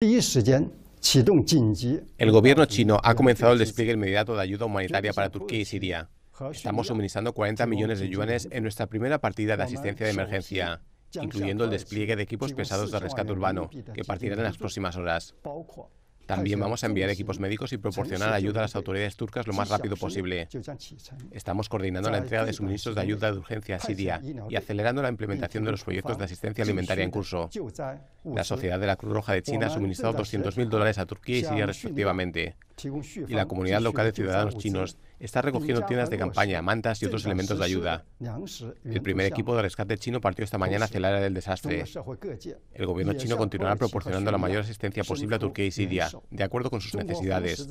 El gobierno chino ha comenzado el despliegue inmediato de ayuda humanitaria para Turquía y Siria. Estamos suministrando 40 millones de yuanes en nuestra primera partida de asistencia de emergencia, incluyendo el despliegue de equipos pesados de rescate urbano, que partirán en las próximas horas. También vamos a enviar equipos médicos y proporcionar ayuda a las autoridades turcas lo más rápido posible. Estamos coordinando la entrega de suministros de ayuda de urgencia a Siria y acelerando la implementación de los proyectos de asistencia alimentaria en curso. La Sociedad de la Cruz Roja de China ha suministrado 200.000 dólares a Turquía y Siria respectivamente y la comunidad local de ciudadanos chinos está recogiendo tiendas de campaña, mantas y otros elementos de ayuda. El primer equipo de rescate chino partió esta mañana hacia el área del desastre. El gobierno chino continuará proporcionando la mayor asistencia posible a Turquía y Siria, de acuerdo con sus necesidades.